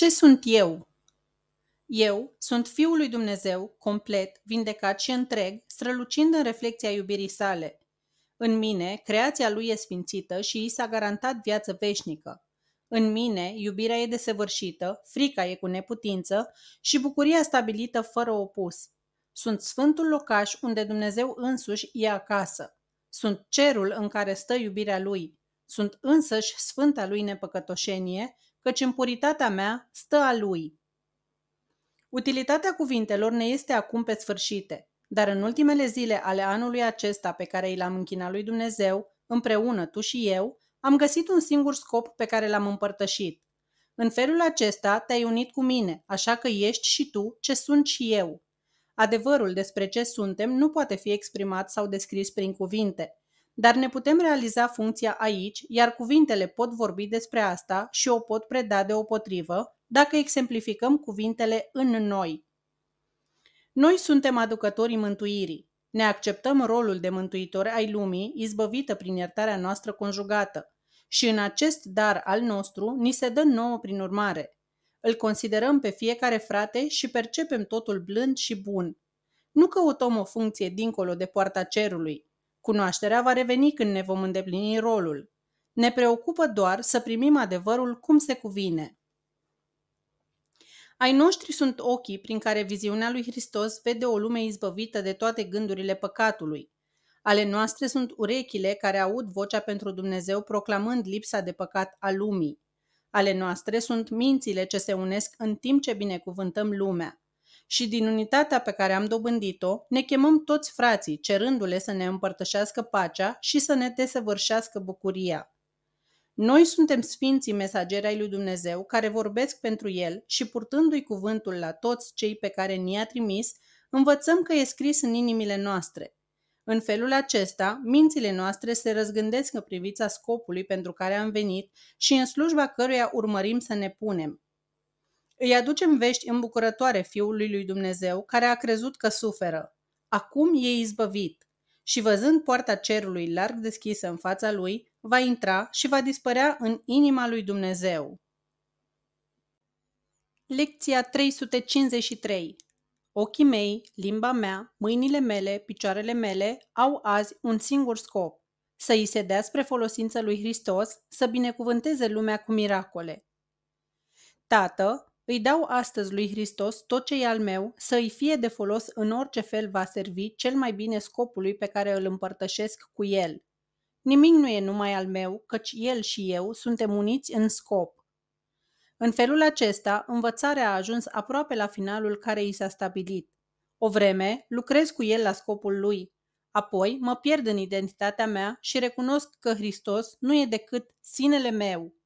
Ce sunt eu? Eu sunt Fiul lui Dumnezeu, complet, vindecat și întreg, strălucind în reflecția iubirii sale. În mine, creația lui e sfințită și i s-a garantat viață veșnică. În mine, iubirea e desăvârșită, frica e cu neputință și bucuria stabilită fără opus. Sunt sfântul locaș unde Dumnezeu însuși e acasă. Sunt cerul în care stă iubirea lui. Sunt însăși sfânta lui nepăcătoșenie căci în puritatea mea stă a lui. Utilitatea cuvintelor ne este acum pe sfârșite, dar în ultimele zile ale anului acesta pe care i l-am închinat lui Dumnezeu, împreună tu și eu, am găsit un singur scop pe care l-am împărtășit. În felul acesta te-ai unit cu mine, așa că ești și tu ce sunt și eu. Adevărul despre ce suntem nu poate fi exprimat sau descris prin cuvinte, dar ne putem realiza funcția aici, iar cuvintele pot vorbi despre asta și o pot preda de potrivă, dacă exemplificăm cuvintele în noi. Noi suntem aducătorii mântuirii. Ne acceptăm rolul de mântuitor ai lumii, izbăvită prin iertarea noastră conjugată. Și în acest dar al nostru ni se dă nouă prin urmare – îl considerăm pe fiecare frate și percepem totul blând și bun. Nu căutăm o funcție dincolo de poarta cerului, Cunoașterea va reveni când ne vom îndeplini rolul. Ne preocupă doar să primim adevărul cum se cuvine. Ai noștri sunt ochii prin care viziunea lui Hristos vede o lume izbăvită de toate gândurile păcatului. Ale noastre sunt urechile care aud vocea pentru Dumnezeu proclamând lipsa de păcat a lumii. Ale noastre sunt mințile ce se unesc în timp ce binecuvântăm lumea și din unitatea pe care am dobândit-o, ne chemăm toți frații, cerându-le să ne împărtășească pacea și să ne desăvârșească bucuria. Noi suntem sfinții mesageri ai lui Dumnezeu care vorbesc pentru El și purtându-i cuvântul la toți cei pe care ni-a trimis, învățăm că e scris în inimile noastre. În felul acesta, mințile noastre se răzgândesc în privița scopului pentru care am venit și în slujba căruia urmărim să ne punem. Îi aducem vești îmbucurătoare Fiului lui Dumnezeu, care a crezut că suferă. Acum e izbăvit și văzând poarta cerului larg deschisă în fața lui, va intra și va dispărea în inima lui Dumnezeu. Lecția 353 Ochii mei, limba mea, mâinile mele, picioarele mele au azi un singur scop, să îi se dea spre folosința lui Hristos, să binecuvânteze lumea cu miracole. Tată, îi dau astăzi lui Hristos tot ce e al meu, să îi fie de folos în orice fel va servi cel mai bine scopului pe care îl împărtășesc cu el. Nimic nu e numai al meu, căci el și eu suntem uniți în scop. În felul acesta, învățarea a ajuns aproape la finalul care i s-a stabilit. O vreme, lucrez cu el la scopul lui. Apoi, mă pierd în identitatea mea și recunosc că Hristos nu e decât sinele meu,